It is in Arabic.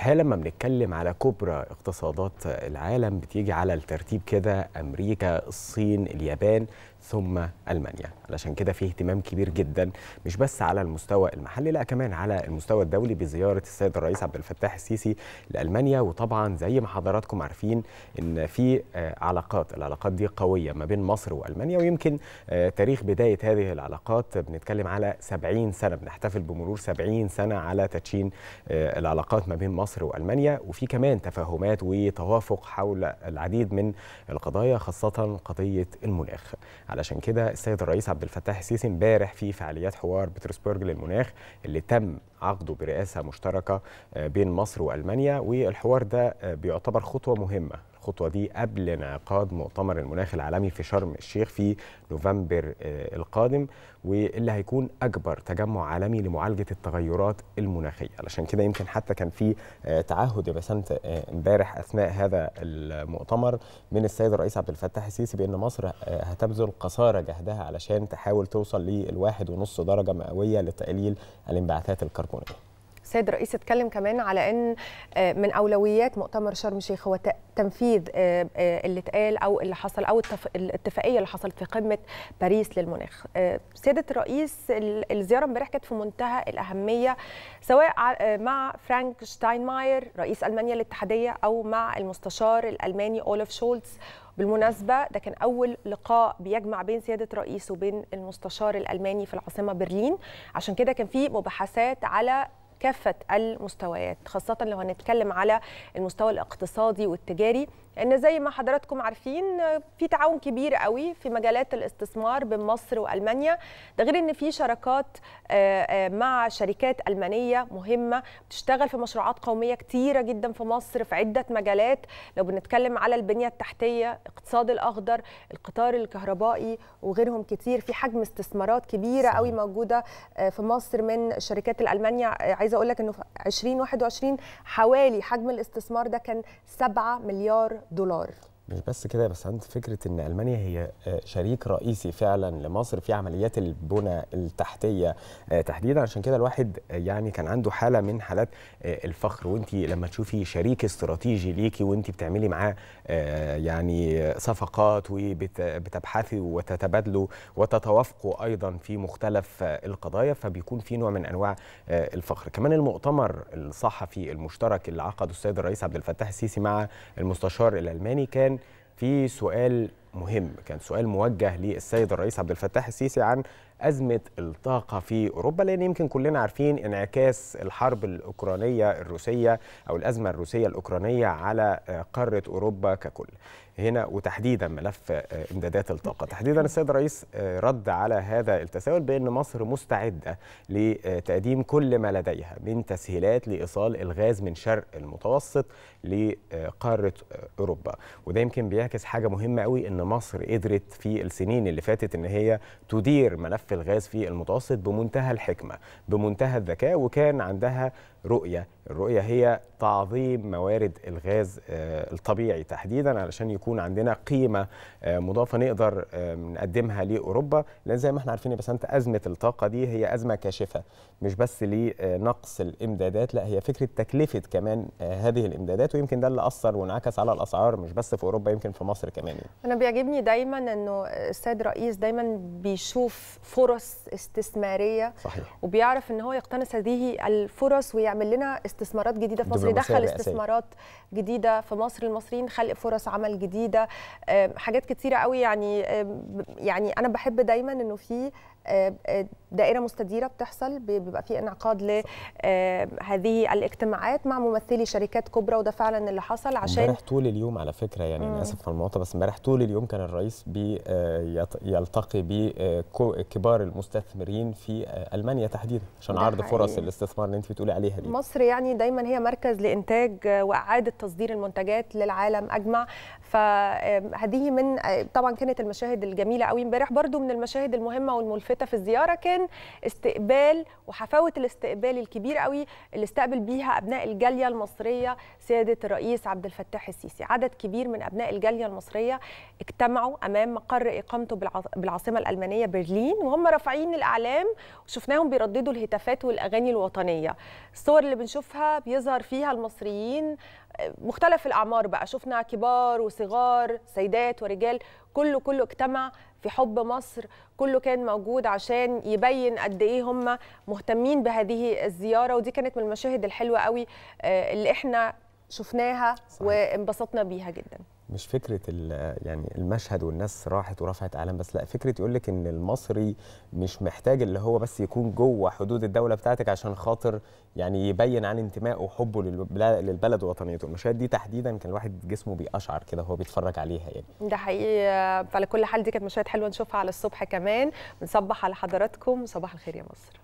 الحقيقه لما بنتكلم على كبرى اقتصادات العالم بتيجي على الترتيب كده امريكا الصين اليابان ثم المانيا علشان كده في اهتمام كبير جدا مش بس على المستوى المحلي لا كمان على المستوى الدولي بزياره السيد الرئيس عبد الفتاح السيسي لالمانيا وطبعا زي ما حضراتكم عارفين ان في آه، علاقات العلاقات دي قويه ما بين مصر والمانيا ويمكن آه، تاريخ بدايه هذه العلاقات بنتكلم على 70 سنه بنحتفل بمرور 70 سنه على تدشين آه، العلاقات ما بين مصر مصر وألمانيا وفي كمان تفاهمات وتوافق حول العديد من القضايا خاصة قضية المناخ علشان كده السيد الرئيس عبد الفتاح السيسي امبارح في فعاليات حوار بترسبرج للمناخ اللي تم عقده برئاسة مشتركة بين مصر وألمانيا والحوار ده بيعتبر خطوة مهمة الخطوه دي قبل انعقاد مؤتمر المناخ العالمي في شرم الشيخ في نوفمبر آه، القادم واللي هيكون اكبر تجمع عالمي لمعالجه التغيرات المناخيه علشان كده يمكن حتى كان في آه، تعهد يا بسنت آه، امبارح اثناء هذا المؤتمر من السيد الرئيس عبد الفتاح السيسي بان مصر هتبذل قصارى جهدها علشان تحاول توصل للواحد ونص درجه مئويه لتقليل الانبعاثات الكربونيه السيد الرئيس اتكلم كمان على ان آه، من اولويات مؤتمر شرم الشيخ هو تنفيذ آه، آه، اللي اتقال او اللي حصل او الاتفاقيه اللي حصلت في قمه باريس للمناخ. سياده الرئيس الزياره امبارح كانت في منتهى الاهميه سواء مع فرانك شتاينماير رئيس المانيا الاتحاديه او مع المستشار الالماني اولف شولتز بالمناسبة ده كان أول لقاء بيجمع بين سيادة رئيس وبين المستشار الألماني في العاصمة برلين عشان كده كان في مباحثات على كافه المستويات خاصه لو هنتكلم على المستوى الاقتصادي والتجاري ان زي ما حضراتكم عارفين في تعاون كبير قوي في مجالات الاستثمار بين مصر والمانيا ده غير ان في شراكات آه، آه، مع شركات المانيه مهمه بتشتغل في مشروعات قوميه كتيره جدا في مصر في عده مجالات لو بنتكلم على البنيه التحتيه الاقتصاد الاخضر القطار الكهربائي وغيرهم كتير في حجم استثمارات كبيره قوي موجوده آه، في مصر من شركات الالمانيه عايزه اقول لك انه في 2021 حوالي حجم الاستثمار ده كان 7 مليار dolor. مش بس كده بس عند فكره ان المانيا هي آه، شريك رئيسي فعلا لمصر في عمليات البنى التحتيه آه، تحديدا عشان كده الواحد آه، يعني كان عنده حاله من حالات الفخر وانت لما تشوفي شريك استراتيجي ليكي وانت بتعملي معاه يعني صفقات وبتبحثي وتتبادلوا وتتوافقوا ايضا في مختلف القضايا فبيكون في نوع من انواع الفخر كمان المؤتمر الصحفي المشترك اللي عقده السيد الرئيس عبد الفتاح السيسي مع المستشار الالماني كان في سؤال مهم كان سؤال موجه للسيد الرئيس عبد الفتاح السيسي عن أزمة الطاقة في أوروبا لأن يمكن كلنا عارفين انعكاس الحرب الأوكرانية الروسية أو الأزمة الروسية الأوكرانية على آه، قارة أوروبا ككل هنا وتحديدا ملف آه، امدادات الطاقه تحديدا السيد الرئيس آه، رد على هذا التساؤل بان مصر مستعده لتقديم كل ما لديها من تسهيلات لايصال الغاز من شرق المتوسط لقاره اوروبا وده يمكن بيعكس حاجه مهمه قوي ان مصر قدرت في السنين اللي فاتت ان هي تدير ملف في الغاز في المتوسط بمنتهى الحكمه بمنتهى الذكاء وكان عندها رؤيه الرؤية هي تعظيم موارد الغاز آه، الطبيعي تحديدا علشان يكون عندنا قيمة آه، مضافة نقدر آه، نقدمها لأوروبا لأن زي ما احنا عارفين يا أنت أزمة الطاقة دي هي أزمة كاشفة مش بس لنقص الإمدادات لا هي فكرة تكلفة كمان هذه الإمدادات ويمكن ده اللي أثر وانعكس على الأسعار مش بس في أوروبا يمكن في مصر كمان أنا بيعجبني دايما أنه السيد رئيس دايما بيشوف فرص استثمارية صحيح. وبيعرف أن هو يقتنص هذه الفرص ويعمل لنا استثمارية استثمارات جديده في مصر دخل استثمارات جديده في مصر المصريين خلق فرص عمل جديده حاجات كتيره قوي يعني يعني انا بحب دايما انه في آه، آه، دائره مستديره بتحصل بيبقى في انعقاد لهذه آه، الاجتماعات مع ممثلي شركات كبرى وده فعلا اللي حصل عشان امبارح طول اليوم على فكره يعني انا اسف على المقاطعه بس امبارح طول اليوم كان الرئيس يلتقي بكبار المستثمرين في المانيا تحديدا عشان عرض فرص الاستثمار اللي انت بتقولي عليها دي مصر يعني دايما هي مركز لانتاج واعاده تصدير المنتجات للعالم اجمع فهذه من طبعا كانت المشاهد الجميله قوي امبارح برضه من المشاهد المهمه والملفتة لفته في الزيارة كان استقبال وحفاوة الاستقبال الكبير قوي اللي استقبل بيها أبناء الجالية المصرية سيادة الرئيس عبد الفتاح السيسي عدد كبير من أبناء الجالية المصرية اجتمعوا أمام مقر إقامته بالعاصمة الألمانية برلين وهم رافعين الأعلام وشفناهم بيرددوا الهتافات والأغاني الوطنية الصور اللي بنشوفها بيظهر فيها المصريين آه، مختلف الأعمار بقى شفنا كبار وصغار سيدات ورجال كله كله اجتمع في حب مصر كله كان موجود عشان يبين قد ايه هم مهتمين بهذه الزياره ودي كانت من المشاهد الحلوه قوي آه، اللي احنا شفناها وانبسطنا بيها جدا مش فكره يعني المشهد والناس راحت ورفعت اعلام بس لا فكره يقول لك ان المصري مش محتاج اللي هو بس يكون جوه حدود الدوله بتاعتك عشان خاطر يعني يبين عن انتمائه وحبه للبلد ووطنيته المشاهد دي تحديدا كان الواحد جسمه بيقشعر كده وهو بيتفرج عليها يعني ده حقيقي فعلى كل حال دي كانت مشاهد حلوه نشوفها على الصبح كمان بنصبح على حضراتكم صباح الخير يا مصر